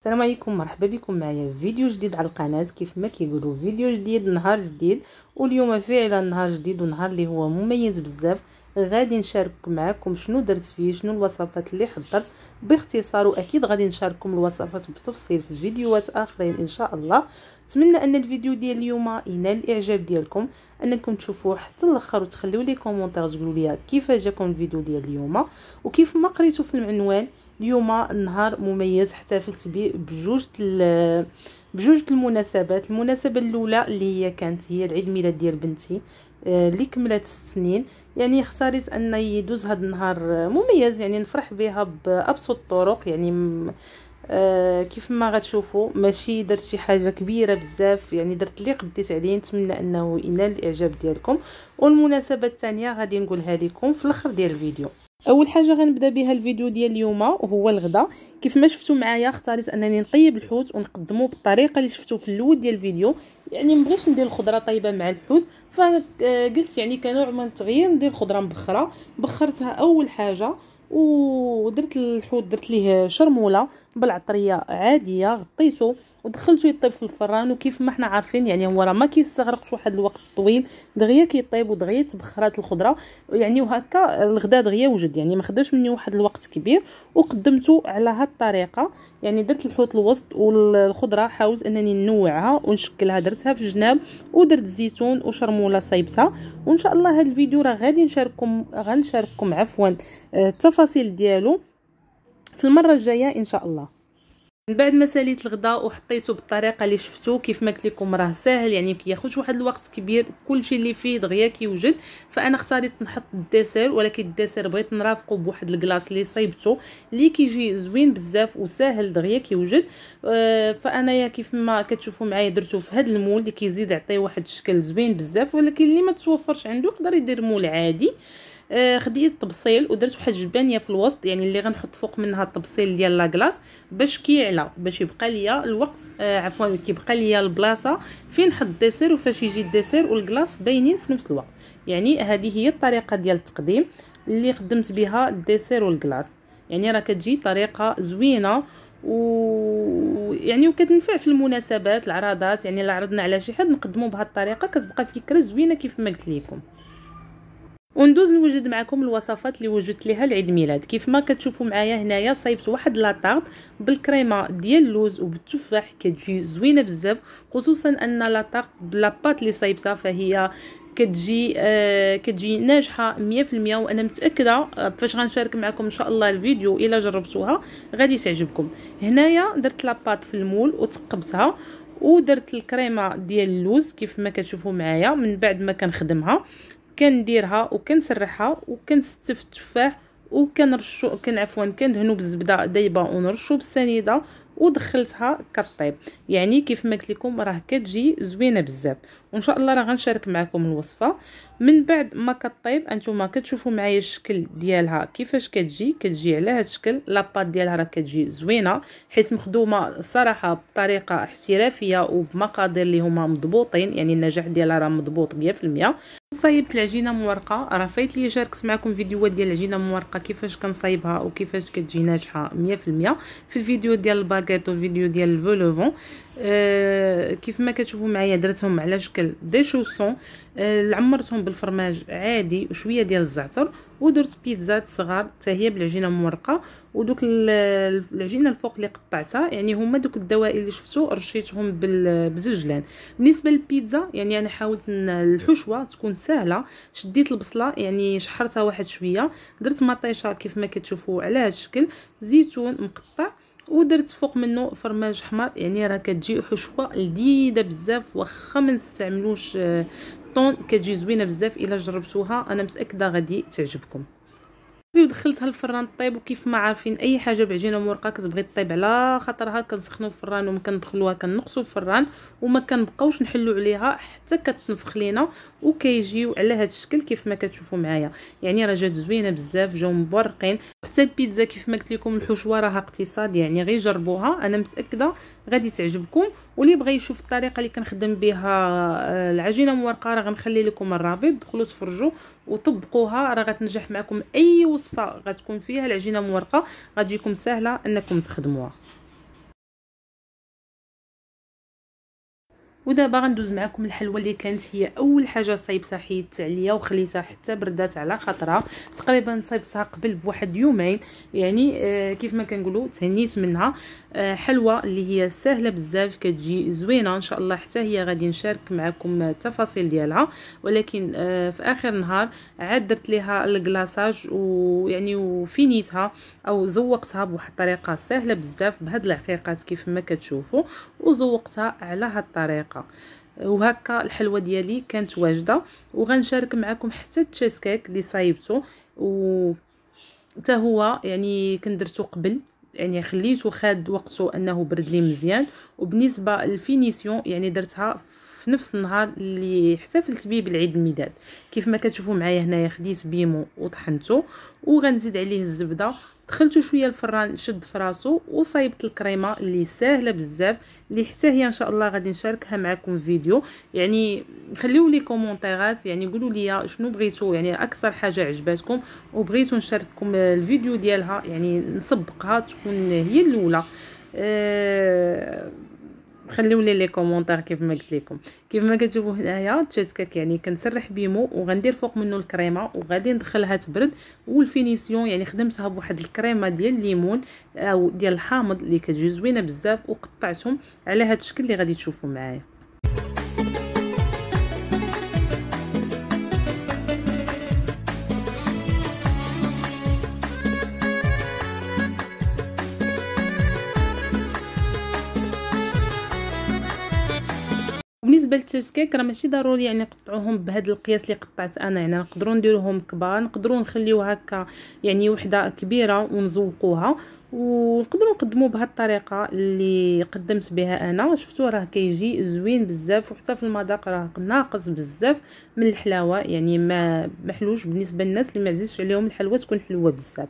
السلام عليكم مرحبا بكم معايا في فيديو جديد على القناه كيف ما كيقولوا فيديو جديد نهار جديد واليوم فعلا نهار جديد ونهار اللي هو مميز بزاف غادي نشارك معكم شنو درت فيه شنو الوصفات اللي حضرت باختصار واكيد غادي نشارككم الوصفات بالتفصيل في فيديوهات اخرين ان شاء الله نتمنى ان الفيديو ديال اليوم ينال الاعجاب ديالكم انكم تشوفوه حتى الاخر وتخليو لي كومونتير تقولوا لي كيف جاكم الفيديو ديال اليوم وكيف ما قريتو في العنوان اليوم النهار مميز احتفلت به بجوج بجوج المناسبات المناسبه الاولى اللي هي كانت هي العيد ميلاد ديال بنتي آه، اللي كملت سنين يعني اختاريت ان يدوز هذا النهار مميز يعني نفرح بها بابسط الطرق يعني آه كيف ما غتشوفوا ماشي درت شي حاجه كبيره بزاف يعني درت اللي قديت عليه نتمنى انه ينال الاعجاب ديالكم والمناسبه الثانيه غادي نقولها لكم في الاخر ديال الفيديو اول حاجه غنبدا بها الفيديو ديال اليوم هو الغدا كيف ما شفتوا معايا اختاريت انني نطيب الحوت ونقدمه بالطريقه اللي شفتوا في الاول ديال الفيديو يعني مبغيتش ندير الخضره طيبه مع الحوت فقلت يعني كنوع من التغيير ندير خضره مبخره بخرتها اول حاجه ودرت الحوت درت ليه شرموله بالعطريه عاديه غطيته ودخلته يطيب في الفران وكيف ما حنا عارفين يعني هو راه ما كيستغرقش واحد الوقت طويل دغيا كيطيب ودغيا تبخرات الخضره يعني وهكا الغداء دغيا وجد يعني ما خداش مني واحد الوقت كبير وقدمته على هاد الطريقه يعني درت الحوت الوسط والخضره حاولت انني نوعها ونشكلها درتها في جناب ودرت الزيتون وشرموله صايبتها وان شاء الله هاد الفيديو راه غادي نشارككم غنشارككم عفوا آه، التفاصيل ديالو في المره الجايه ان شاء الله من بعد ما ساليت الغداء وحطيته بالطريقه اللي شفتو كيف ما قلت لكم راه ساهل يعني كياخذ واحد الوقت كبير كلشي اللي فيه دغيا كيوجد فانا اختاريت نحط الدسر ولكن الدسر بغيت نرافقه بواحد الكلاص اللي صايبته اللي كيجي زوين بزاف وساهل دغيا كيوجد آه فانايا كيف ما كتشوفوا معايا درتو في هذا المول اللي كيزيد يعطي واحد الشكل زوين بزاف ولكن اللي ما توفرش عنده يقدر يدير مول عادي آه خديت آه، طبسيل ودرت واحد الجبانيه في الوسط يعني اللي غنحط فوق منها الطبسيل ديال لاكلاص باش كيعلى باش يبقى ليا الوقت آه، عفوا كيبقى ليا البلاصه فين نحط الديسير وفاش يجي الديسير والكلاص باينين في نفس الوقت يعني هذه هي الطريقه ديال التقديم اللي خدمت بها الديسير والكلاص يعني راه كتجي طريقه زوينه و يعني وكتنفع في المناسبات العراضات يعني الا عرضنا على شي حد نقدموا بهذه الطريقه كتبقى فكره زوينه كيف ما قلت لكم وندوز نوجد معكم الوصفات اللي وجدت لها لعيد ميلاد كيف ما كتشوفوا معايا هنايا صايبت واحد لاطارت بالكريمه ديال اللوز وبالتفاح كتجي زوينه بزاف خصوصا ان لاطارط بلاباط اللي صايبتها فهي كتجي آه كتجي ناجحه 100% وانا متاكده آه، فاش غنشارك معكم ان شاء الله الفيديو الا جربتوها غادي تعجبكم هنايا درت لاباط في المول وتقبتها ودرت الكريمه ديال اللوز كيف ما كتشوفوا معايا من بعد ما كنخدمها كنديرها وكنسرحها وكنستف التفاح وكنرشو كن عفوا كندهنو بالزبده دايبه ونرشو بالسنيده ودخلتها كطيب يعني كيف ما قلت لكم راه كتجي زوينه بزاف وان شاء الله راه غنشارك معكم الوصفه من بعد ما كطيب انتما كتشوفوا معايا الشكل ديالها كيفاش كتجي كتجي على هذا الشكل لاباط ديالها راه كتجي زوينه حيت مخدومه صراحه بطريقه احترافيه وبمقادير اللي هما مضبوطين يعني النجاح ديالها راه مضبوط 100% صايبت العجينه مورقه راه فايت لي شاركت معكم فيديوهات ديال العجينه مورقه كيفاش كنصايبها وكيفاش كتجي ناجحه 100% في الفيديو ديال الباكيت والفيديو ديال الفولوفون آه، كيف ما كتشوفوا معايا درتهم على شكل دي شوسون آه عمرتهم بالفرماج عادي وشويه ديال الزعتر ودرت بيتزات صغار حتى هي بالعجينه المورقه ودوك العجينه الفوق اللي قطعتها يعني هما دوك الدوائر اللي شفتو رشيتهم بالزجلان بالنسبه للبيتزا يعني انا حاولت الحشوه تكون سهله شديت البصله يعني شحرتها واحد شويه درت مطيشه كيف ما كتشوفوا على هذا الشكل زيتون مقطع ودرت فوق منه فرماج حمر يعني راه كتجي حشوه لذيذه بزاف واخا ما نستعملوش آه، طون كتجي زوينه بزاف الا جربتوها انا متاكده غادي تعجبكم ودخلتها للفران طيب وكيف ما عارفين اي حاجه بعجينه مورقه كتبغي طيب على خاطرها كنسخنو الفران وما كندخلوها كنقصوا الفران وما كنبقاوش نحلو عليها حتى كتنفخ لينا وكيجيو على هذا الشكل كيف ما كتشوفوا معايا يعني راه جات زوينه بزاف جاو مبرقين وحتى البيتزا كيف ما قلت لكم الحشوه راها اقتصاد يعني غير جربوها انا متاكده غادي تعجبكم واللي بغى يشوف الطريقه اللي كنخدم بها آه، العجينه مورقه راه غنخلي لكم الرابط دخلوا تفرجوا وطبقوها راه غتنجح معكم اي وصفه غتكون فيها العجينه مورقه غتجيكم سهله انكم تخدموها ودابا غندوز معكم الحلوه اللي كانت هي اول حاجه صايبتها حيت عليا وخليتها حتى بردات على خطره تقريبا صايبتها قبل بواحد يومين يعني آه كيف ما كنقولوا تهنيت منها آه حلوه اللي هي سهله بزاف كتجي زوينه ان شاء الله حتى هي غادي نشارك معكم التفاصيل ديالها ولكن آه في اخر نهار عاد درت ليها الكلاصاج ويعني وفينيتها او زوقتها بواحد الطريقه سهله بزاف بهاد العقيقات كيف ما كتشوفوا وزوقتها على هاد الطريقه وهكا الحلوه ديالي كانت واجده وغنشارك معكم حتى التشيز كيك اللي صايبته و حتى هو يعني كندرتو قبل يعني خليته خاد وقته انه برد لي مزيان وبالنسبه للفينيسيون يعني درتها في نفس النهار اللي احتفلت به بالعيد الميلاد كيف ما كتشوفوا معايا هنايا خديت بيمو وطحنته وغنزيد عليه الزبده دخلتو شويه الفران شد فراسو وصايبت الكريمه اللي ساهله بزاف اللي حتى هي ان شاء الله غادي نشاركها معكم فيديو يعني خليو لي كومونتيغات يعني قولوا لي شنو بغيتو يعني اكثر حاجه عجباتكم وبغيتو نشارككم الفيديو ديالها يعني نسبقها تكون هي الاولى أه خليو لي لي كومونتير كيف ما قلت لكم كيف ما كتشوفوا هنايا تشيز كيك يعني كنسرح بيمو وغندير فوق منه الكريمه وغادي ندخلها تبرد والفينيسيون يعني خدمتها بواحد الكريمه ديال الليمون او ديال الحامض اللي كتجي زوينه بزاف وقطعتهم على هذا الشكل اللي غادي تشوفوا معايا بالنسبه كيك راه ماشي ضروري يعني نقطعوهم بهذا القياس اللي قطعت انا يعني نقدروا نديروهم كبار نقدروا نخليو هكا يعني وحده كبيره ونزوقوها ونقدروا نقدموا بهذه الطريقه اللي قدمت بها انا شفتوا راه كيجي زوين بزاف وحتى في المذاق راه ناقص بزاف من الحلاوه يعني ما محلوش بالنسبه للناس اللي ما عزيزش عليهم الحلوه تكون حلوه بزاف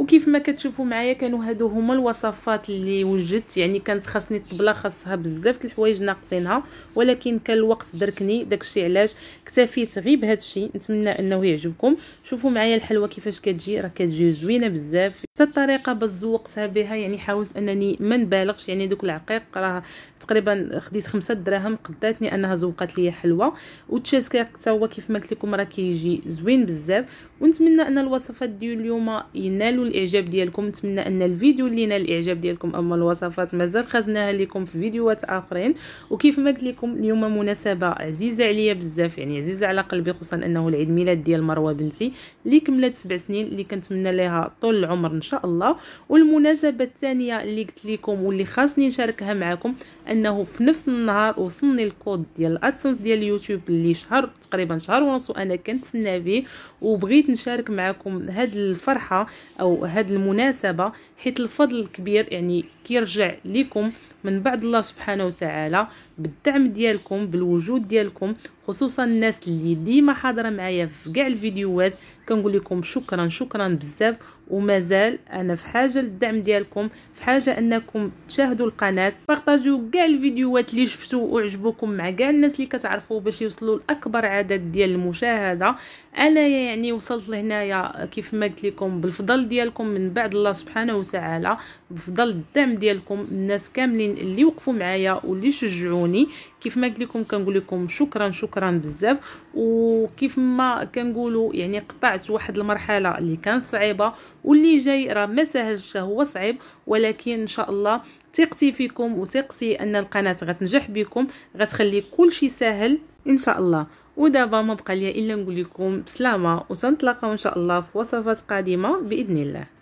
وكيف ما كتشوفوا معايا كانوا هادو هما الوصفات اللي وجدت يعني كانت خاصني الطبله خاصها بزاف الحوايج ناقصينها ولكن كان الوقت دركني داكشي علاش اكتفيت غير بهذا الشيء نتمنى انه يعجبكم شوفوا معايا الحلوه كيفاش كتجي راه كتجي زوينه بزاف حتى الطريقه باش زوقتها بها يعني حاولت انني ما نبالغش يعني دوك العقيق راه تقريبا خديت خمسة دراهم قداتني انها زوقات ليا حلوه والتشيز كيك حتى هو كيف ما قلت لكم راه كيجي زوين بزاف ونتمنى ان الوصفات ديال اليوم ينالوا الاعجاب ديالكم نتمنى ان الفيديو اللي نال الاعجاب ديالكم اما الوصفات مازال خزناها لكم في فيديوهات اخرين وكيف ما قلت لكم اليوم مناسبه عزيزه عليا بزاف يعني عزيزه على قلبي خصوصا انه العيد ميلاد ديال مروه بنتي اللي كملت سبع سنين اللي كنتمنى لها طول العمر ان شاء الله والمناسبه الثانيه اللي قلت لكم واللي خاصني نشاركها معكم انه في نفس النهار وصلني الكود ديال الادسنس ديال اليوتيوب اللي شهر تقريبا شهر ونص وانا كنتسنى به وبغيت نشارك معكم هاد الفرحه او هاد المناسبه حيت الفضل كبير يعني كيرجع لكم من بعد الله سبحانه وتعالى بالدعم ديالكم بالوجود ديالكم خصوصا الناس اللي ديما حاضره معايا في كاع الفيديوهات كنقول لكم شكرا شكرا بزاف ومازال انا في حاجه للدعم ديالكم في حاجه انكم تشاهدوا القناه بارطاجيو كاع الفيديوهات اللي شفتوا وعجبوكم مع كاع الناس اللي كتعرفوا باش يوصلوا لاكبر عدد ديال المشاهده انا يعني وصلت لهنايا كيف ما قلت لكم بالفضل ديالكم من بعد الله سبحانه وتعالى بفضل الدعم الدعم ديالكم الناس كاملين اللي وقفوا معايا واللي شجعوني كيف ما قلت لكم كنقول لكم شكرا شكرا بزاف وكيف ما كنقولوا يعني قطعت واحد المرحله اللي كانت صعيبه واللي جاي راه ما سهلش هو صعيب ولكن ان شاء الله ثقتي فيكم وثقتي ان القناه غتنجح بكم غتخلي كل شيء سهل ان شاء الله ودابا ما بقى لي الا نقول لكم بسلامه وتنطلقوا ان شاء الله في وصفات قادمه باذن الله